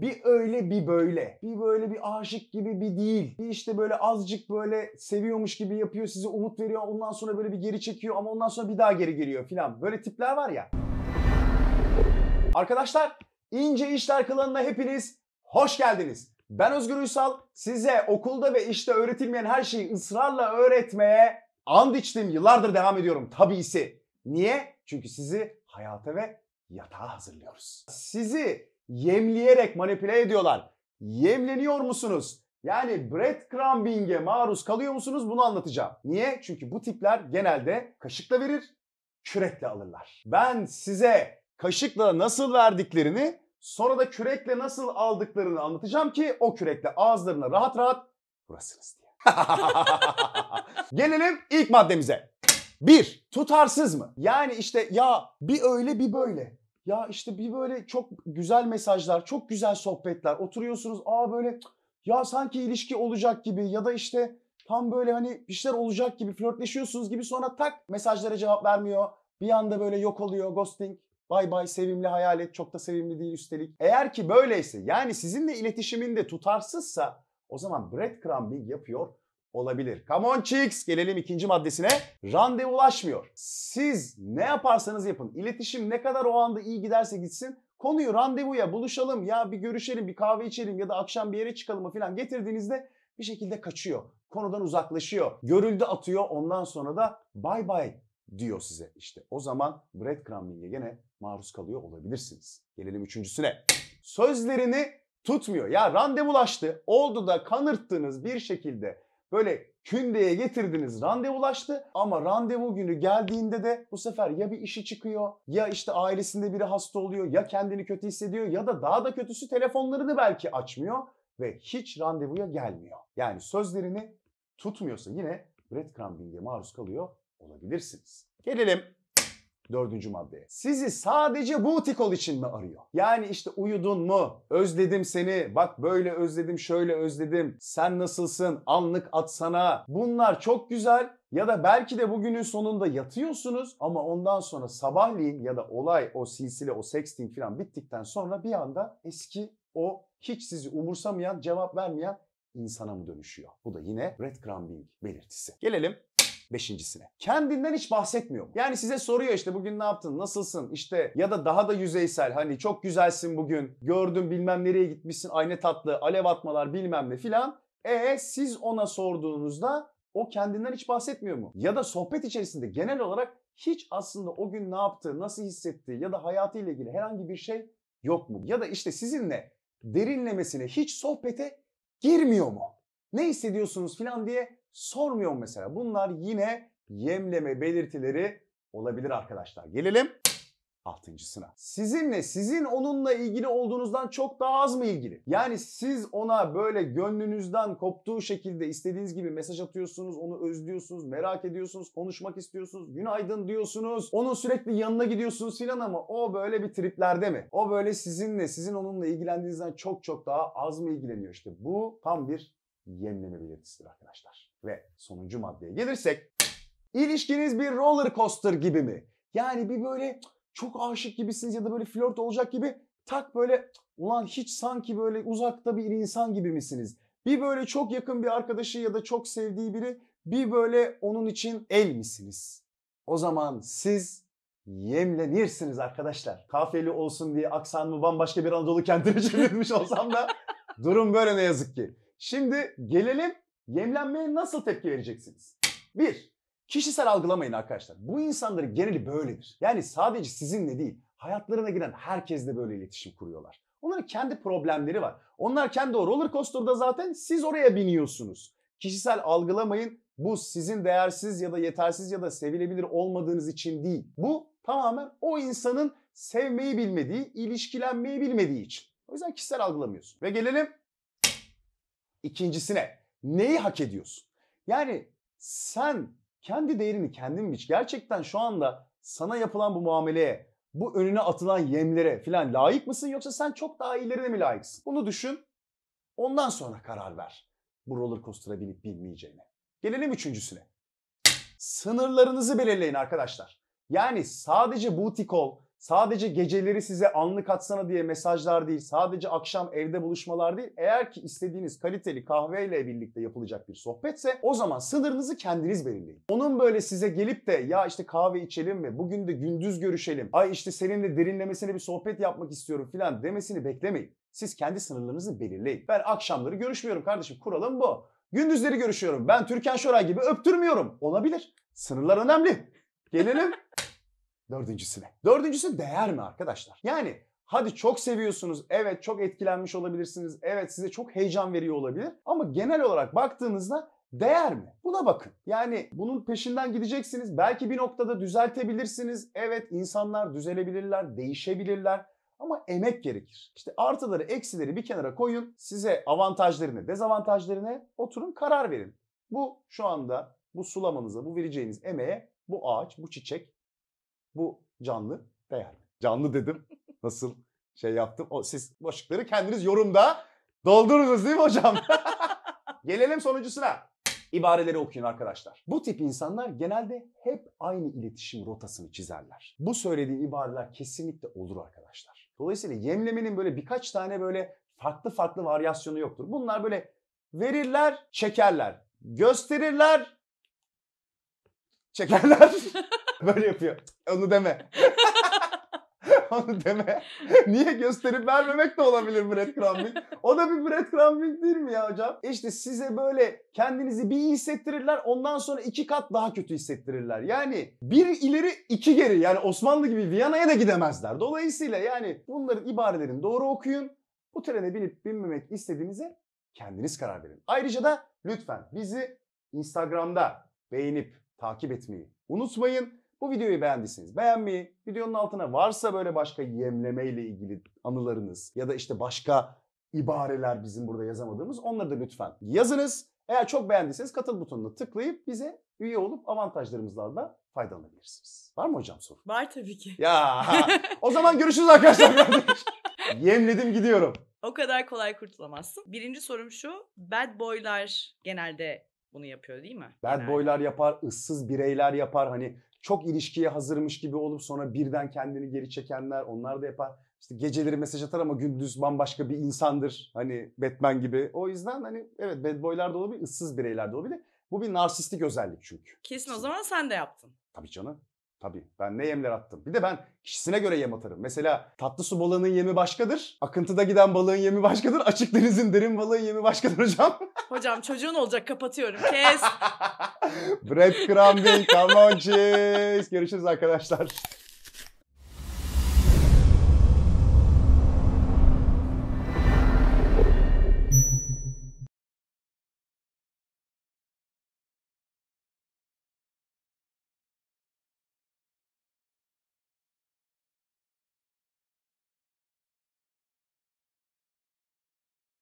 bir öyle bir böyle. Bir böyle bir aşık gibi bir değil. Bir işte böyle azıcık böyle seviyormuş gibi yapıyor size umut veriyor. Ondan sonra böyle bir geri çekiyor ama ondan sonra bir daha geri geliyor filan. Böyle tipler var ya. Arkadaşlar ince işler Klanı'na hepiniz hoş geldiniz. Ben Özgür Uysal size okulda ve işte öğretilmeyen her şeyi ısrarla öğretmeye and içtim. Yıllardır devam ediyorum tabiisi. Niye? Çünkü sizi hayata ve yatağa hazırlıyoruz. Sizi yemleyerek manipüle ediyorlar. Yemleniyor musunuz? Yani breadcrumbing'e maruz kalıyor musunuz? Bunu anlatacağım. Niye? Çünkü bu tipler genelde kaşıkla verir, kürekle alırlar. Ben size kaşıkla nasıl verdiklerini, sonra da kürekle nasıl aldıklarını anlatacağım ki o kürekle ağızlarına rahat rahat burasınız diye. Gelelim ilk maddemize. Bir, tutarsız mı? Yani işte ya bir öyle bir böyle. Ya işte bir böyle çok güzel mesajlar, çok güzel sohbetler. Oturuyorsunuz aa böyle ya sanki ilişki olacak gibi ya da işte tam böyle hani bir şeyler olacak gibi flörtleşiyorsunuz gibi sonra tak mesajlara cevap vermiyor. Bir anda böyle yok oluyor ghosting. Bay bay sevimli hayalet çok da sevimli değil üstelik. Eğer ki böyleyse yani sizinle iletişiminde tutarsızsa o zaman breadcrumbing yapıyor olabilir. Come on chicks gelelim ikinci maddesine. Randevulaşmıyor. Siz ne yaparsanız yapın. iletişim ne kadar o anda iyi giderse gitsin konuyu randevuya buluşalım ya bir görüşelim bir kahve içelim ya da akşam bir yere çıkalım falan getirdiğinizde bir şekilde kaçıyor. Konudan uzaklaşıyor. Görüldü atıyor ondan sonra da bay bay diyor size. İşte o zaman breadcrumbing'e gene maruz kalıyor olabilirsiniz. Gelelim üçüncüsüne. Sözlerini tutmuyor. Ya randevulaştı, oldu da kanırttınız bir şekilde böyle kündeye getirdiniz randevulaştı ama randevu günü geldiğinde de bu sefer ya bir işi çıkıyor ya işte ailesinde biri hasta oluyor ya kendini kötü hissediyor ya da daha da kötüsü telefonlarını belki açmıyor ve hiç randevuya gelmiyor. Yani sözlerini tutmuyorsa yine breadcrumbing'e maruz kalıyor olabilirsiniz. Gelelim Dördüncü maddeye. Sizi sadece bu tikol için mi arıyor? Yani işte uyudun mu? Özledim seni. Bak böyle özledim, şöyle özledim. Sen nasılsın? Anlık atsana. Bunlar çok güzel ya da belki de bugünün sonunda yatıyorsunuz ama ondan sonra sabahleyin ya da olay o silsile o sexting falan bittikten sonra bir anda eski o hiç sizi umursamayan, cevap vermeyen insana mı dönüşüyor? Bu da yine red breadcrumbing belirtisi. Gelelim Beşincisine. Kendinden hiç bahsetmiyor mu? Yani size soruyor işte bugün ne yaptın, nasılsın işte ya da daha da yüzeysel hani çok güzelsin bugün, gördüm bilmem nereye gitmişsin, ayna tatlı, alev atmalar bilmem ne filan. E siz ona sorduğunuzda o kendinden hiç bahsetmiyor mu? Ya da sohbet içerisinde genel olarak hiç aslında o gün ne yaptığı, nasıl hissettiği ya da hayatıyla ilgili herhangi bir şey yok mu? Ya da işte sizinle derinlemesine hiç sohbete girmiyor mu? Ne hissediyorsunuz filan diye sormuyor mesela. Bunlar yine yemleme belirtileri olabilir arkadaşlar. Gelelim altıncısına. Sizinle, sizin onunla ilgili olduğunuzdan çok daha az mı ilgili? Yani siz ona böyle gönlünüzden koptuğu şekilde istediğiniz gibi mesaj atıyorsunuz, onu özlüyorsunuz, merak ediyorsunuz, konuşmak istiyorsunuz, günaydın diyorsunuz, onun sürekli yanına gidiyorsunuz filan ama o böyle bir triplerde mi? O böyle sizinle, sizin onunla ilgilendiğinizden çok çok daha az mı ilgileniyor? İşte bu tam bir yemleme belirtisidir arkadaşlar. Ve sonuncu maddeye gelirsek ilişkiniz bir roller coaster gibi mi? Yani bir böyle çok aşık gibisiniz ya da böyle flört olacak gibi tak böyle ulan hiç sanki böyle uzakta bir insan gibi misiniz? Bir böyle çok yakın bir arkadaşı ya da çok sevdiği biri bir böyle onun için el misiniz? O zaman siz yemlenirsiniz arkadaşlar. Kafeli olsun diye aksanımı bambaşka bir Anadolu kentine çevirmiş olsam da durum böyle ne yazık ki. Şimdi gelelim Yemlenmeye nasıl tepki vereceksiniz? 1. Kişisel algılamayın arkadaşlar. Bu insanların geneli böyledir. Yani sadece sizinle değil, hayatlarına giren herkesle böyle iletişim kuruyorlar. Onların kendi problemleri var. Onlar kendi o roller coaster'da zaten siz oraya biniyorsunuz. Kişisel algılamayın. Bu sizin değersiz ya da yetersiz ya da sevilebilir olmadığınız için değil. Bu tamamen o insanın sevmeyi bilmediği, ilişkilenmeyi bilmediği için. O yüzden kişisel algılamıyorsun. Ve gelelim ikincisine. Neyi hak ediyorsun? Yani sen kendi değerini kendin biç. Gerçekten şu anda sana yapılan bu muameleye, bu önüne atılan yemlere falan layık mısın yoksa sen çok daha iyilerine mi layıksın? Bunu düşün. Ondan sonra karar ver. Bu roller coaster'a binip binmeyeceğine. Gelelim üçüncüsüne. Sınırlarınızı belirleyin arkadaşlar. Yani sadece butik ol. Sadece geceleri size anlık atsana diye mesajlar değil, sadece akşam evde buluşmalar değil. Eğer ki istediğiniz kaliteli kahveyle birlikte yapılacak bir sohbetse o zaman sınırınızı kendiniz belirleyin. Onun böyle size gelip de ya işte kahve içelim mi, bugün de gündüz görüşelim, ay işte seninle derinlemesine bir sohbet yapmak istiyorum filan demesini beklemeyin. Siz kendi sınırlarınızı belirleyin. Ben akşamları görüşmüyorum kardeşim kuralım bu. Gündüzleri görüşüyorum. Ben Türkan Şoray gibi öptürmüyorum. Olabilir. Sınırlar önemli. Gelelim dördüncüsüne. Dördüncüsü değer mi arkadaşlar? Yani Hadi çok seviyorsunuz, evet çok etkilenmiş olabilirsiniz, evet size çok heyecan veriyor olabilir ama genel olarak baktığınızda değer mi? Buna bakın. Yani bunun peşinden gideceksiniz. Belki bir noktada düzeltebilirsiniz. Evet insanlar düzelebilirler, değişebilirler ama emek gerekir. İşte artıları, eksileri bir kenara koyun. Size avantajlarını, dezavantajlarını oturun karar verin. Bu şu anda bu sulamanıza, bu vereceğiniz emeğe bu ağaç, bu çiçek bu canlı değer mi? Canlı dedim. Nasıl şey yaptım? O, siz boşlukları kendiniz yorumda doldururuz değil mi hocam? Gelelim sonuncusuna. İbareleri okuyun arkadaşlar. Bu tip insanlar genelde hep aynı iletişim rotasını çizerler. Bu söylediği ibareler kesinlikle olur arkadaşlar. Dolayısıyla yemlemenin böyle birkaç tane böyle farklı farklı varyasyonu yoktur. Bunlar böyle verirler, çekerler, gösterirler, çekerler. Böyle yapıyor. Onu deme. Onu deme. Niye gösterip vermemek de olabilir breadcrumbing. O da bir breadcrumbing değil mi ya hocam? İşte size böyle kendinizi bir iyi hissettirirler ondan sonra iki kat daha kötü hissettirirler. Yani bir ileri iki geri yani Osmanlı gibi Viyana'ya da gidemezler. Dolayısıyla yani bunların ibarelerini doğru okuyun. Bu trene binip binmemek istediğinize kendiniz karar verin. Ayrıca da lütfen bizi Instagram'da beğenip takip etmeyi unutmayın. Bu videoyu beğendiyseniz beğenmeyi, videonun altına varsa böyle başka yemleme ile ilgili anılarınız ya da işte başka ibareler bizim burada yazamadığımız onları da lütfen yazınız. Eğer çok beğendiyseniz katıl butonuna tıklayıp bize üye olup avantajlarımızdan da faydalanabilirsiniz. Var mı hocam soru? Var tabii ki. Ya o zaman görüşürüz arkadaşlar. Yemledim gidiyorum. O kadar kolay kurtulamazsın. Birinci sorum şu. Bad boylar genelde bunu yapıyor değil mi? Bad genelde. boylar yapar, ıssız bireyler yapar. Hani çok ilişkiye hazırmış gibi olup sonra birden kendini geri çekenler onlar da yapar. İşte geceleri mesaj atar ama gündüz bambaşka bir insandır. Hani Batman gibi. O yüzden hani evet bad boylar da olabilir, ıssız bireyler de olabilir. Bu bir narsistik özellik çünkü. Kesin o zaman sen de yaptın. Tabii canım. Tabii ben ne yemler attım. Bir de ben kişisine göre yem atarım. Mesela tatlı su balığının yemi başkadır. Akıntıda giden balığın yemi başkadır. Açık denizin derin balığın yemi başkadır hocam. Hocam çocuğun olacak kapatıyorum. Kes. Breadcrumbing, come on cheese. Görüşürüz arkadaşlar.